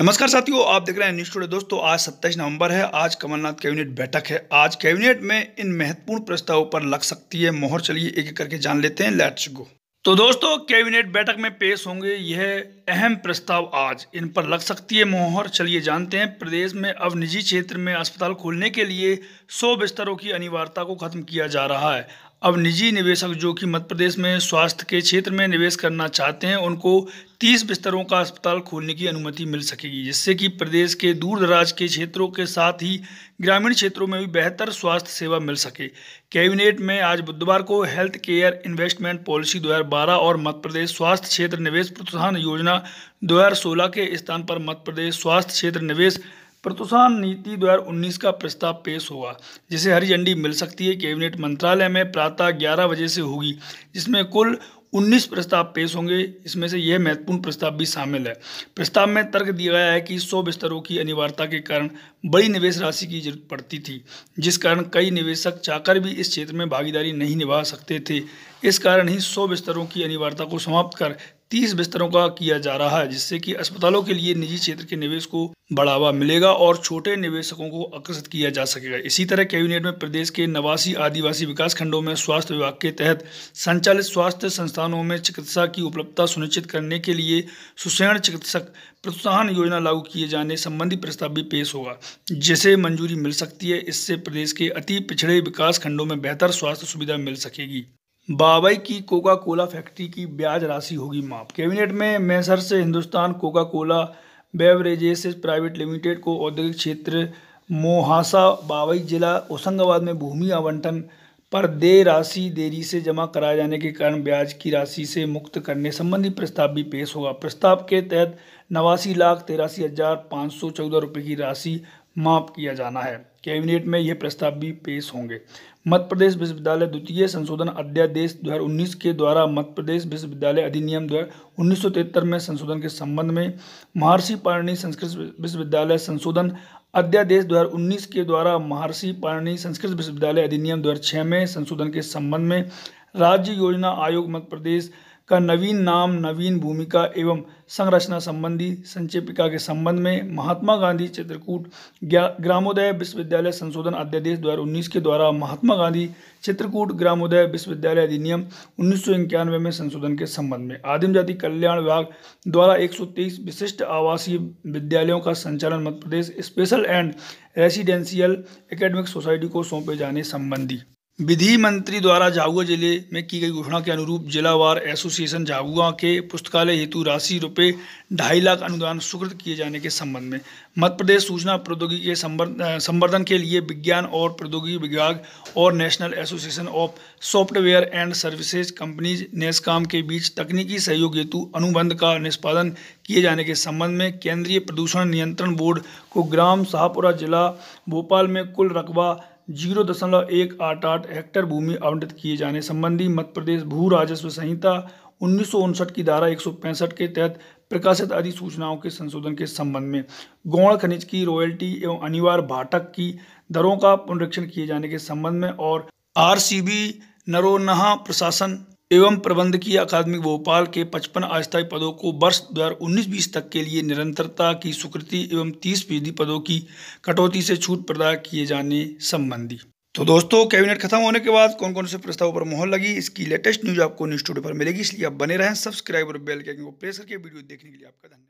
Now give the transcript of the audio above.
नमस्कार साथियों आप देख रहे हैं न्यूज टूडे दोस्तों आज 27 नवंबर है आज कमलनाथ कैबिनेट बैठक है आज कैबिनेट में इन महत्वपूर्ण प्रस्तावों पर लग सकती है मोहर चलिए एक एक करके जान लेते हैं लेट्स गो तो दोस्तों कैबिनेट बैठक में पेश होंगे यह अहम प्रस्ताव आज इन पर लग सकती है मोहर चलिए जानते हैं प्रदेश में अब निजी क्षेत्र में अस्पताल खोलने के लिए सौ बिस्तरों की अनिवार्यता को खत्म किया जा रहा है अब निजी निवेशक जो कि मध्य प्रदेश में स्वास्थ्य के क्षेत्र में निवेश करना चाहते हैं उनको 30 बिस्तरों का अस्पताल खोलने की अनुमति मिल सकेगी जिससे कि प्रदेश के दूर दराज के क्षेत्रों के साथ ही ग्रामीण क्षेत्रों में भी बेहतर स्वास्थ्य सेवा मिल सके कैबिनेट में आज बुधवार को हेल्थ केयर इन्वेस्टमेंट पॉलिसी 2012 और मध्य प्रदेश स्वास्थ्य क्षेत्र निवेश प्रोत्साहन योजना योजना 2016 के स्थान पर मध्य प्रदेश स्वास्थ्य क्षेत्र निवेश प्रतुषान नीति 2019 का प्रस्ताव पेश होगा जिसे हरी झंडी मिल सकती है कैबिनेट मंत्रालय में प्रातः ग्यारह बजे से होगी जिसमें कुल 19 प्रस्ताव पेश होंगे इसमें से यह महत्वपूर्ण प्रस्ताव भी शामिल है प्रस्ताव में तर्क दिया गया है कि सौ बिस्तरों की अनिवार्यता के कारण बड़ी निवेश राशि की जरूरत पड़ती थी जिस कारण कई निवेशक चाहकर भी इस क्षेत्र में भागीदारी नहीं निभा सकते थे इस कारण ही सौ बिस्तरों की अनिवार्यता को समाप्त कर तीस बिस्तरों का किया जा रहा है जिससे कि अस्पतालों के लिए निजी क्षेत्र के निवेश को बढ़ावा मिलेगा और छोटे निवेशकों को आकर्षित किया जा सकेगा इसी तरह कैबिनेट में प्रदेश के नवासी आदिवासी विकास खंडों में स्वास्थ्य विभाग के तहत संचालित स्वास्थ्य संस्थानों में चिकित्सा की उपलब्धता सुनिश्चित करने के लिए सुशैण चिकित्सक प्रोत्साहन योजना लागू किए जाने संबंधी प्रस्ताव भी पेश होगा जिसे मंजूरी मिल सकती है इससे प्रदेश के अति पिछड़े विकास खंडों में बेहतर स्वास्थ्य सुविधा मिल सकेगी बावई की कोका कोला फैक्ट्री की ब्याज राशि होगी माफ कैबिनेट में मैसर से Hindustan Coca Cola Beverages Private Limited को औद्योगिक क्षेत्र मोहासा बावई जिला होशंगाबाद में भूमि आवंटन पर देय राशि देरी से जमा कराए जाने के कारण ब्याज की राशि से मुक्त करने संबंधी प्रस्ताव भी पेश होगा प्रस्ताव के तहत नवासी लाख तिरासी हज़ार पाँच सौ चौदह रुपये की राशि माफ किया जाना है कैबिनेट में यह प्रस्ताव भी पेश होंगे मध्य प्रदेश विश्वविद्यालय द्वितीय संशोधन अध्यादेश 2019 के द्वारा मध्य प्रदेश विश्वविद्यालय अधिनियम दो में संशोधन के संबंध में महर्षि पारणी संस्कृत विश्वविद्यालय संशोधन अध्यादेश 2019 के द्वारा महर्षि पारणी संस्कृत विश्वविद्यालय अधिनियम छः में संशोधन के संबंध में राज्य योजना आयोग मध्य प्रदेश का नवीन नाम नवीन भूमिका एवं संरचना संबंधी संक्षेपिका के संबंध में महात्मा गांधी चित्रकूट ग्रामोदय विश्वविद्यालय संशोधन अध्यादेश दो के द्वारा महात्मा गांधी चित्रकूट ग्रामोदय विश्वविद्यालय अधिनियम उन्नीस में संशोधन के संबंध में आदिम जाति कल्याण विभाग द्वारा 123 विशिष्ट आवासीय विद्यालयों का संचालन Madhya Pradesh Special and Residential Academic Society को सौंपे जाने संबंधी विधि मंत्री द्वारा झाबुआ जिले में की गई घोषणा के अनुरूप जिलावार एसोसिएशन झाबुआ के पुस्तकालय हेतु राशि रुपये ढाई लाख अनुदान स्वीकृत किए जाने के संबंध में मध्य प्रदेश सूचना प्रौद्योगिकी के संवर्धन के लिए विज्ञान और प्रौद्योगिकी विभाग और National Association of Software and Services Companies NASSCOM के बीच तकनीकी सहयोग हेतु अनुबंध का निष्पादन किए जाने के संबंध में केंद्रीय प्रदूषण नियंत्रण बोर्ड को ग्राम शाहपुरा जिला भोपाल में कुल रकबा जीरो दशमलव एक आठ आठ हेक्टर भूमि आवंटित किए जाने संबंधी मध्य प्रदेश भू राजस्व संहिता उन्नीस की धारा एक के तहत प्रकाशित अधिसूचनाओं के संशोधन के संबंध में गौण खनिज की रॉयल्टी एवं अनिवार्य भाटक की दरों का पुनरीक्षण किए जाने के संबंध में और आरसीबी नरोनहा प्रशासन एवं प्रबंधकीय अकादमी भोपाल के पचपन अस्थायी पदों को वर्ष दो हजार तक के लिए निरंतरता की स्वीकृति एवं 30 फीसदी पदों की कटौती से छूट प्रदान किए जाने संबंधी तो दोस्तों कैबिनेट खत्म होने के बाद कौन कौन से प्रस्तावों पर मोहर लगी इसकी लेटेस्ट न्यूज आपको न्यूज टूडे पर मिलेगी इसलिए आप बने रहें सब्सक्राइब और बेल के को प्रेस करके वीडियो देखने के लिए आपका धन्यवाद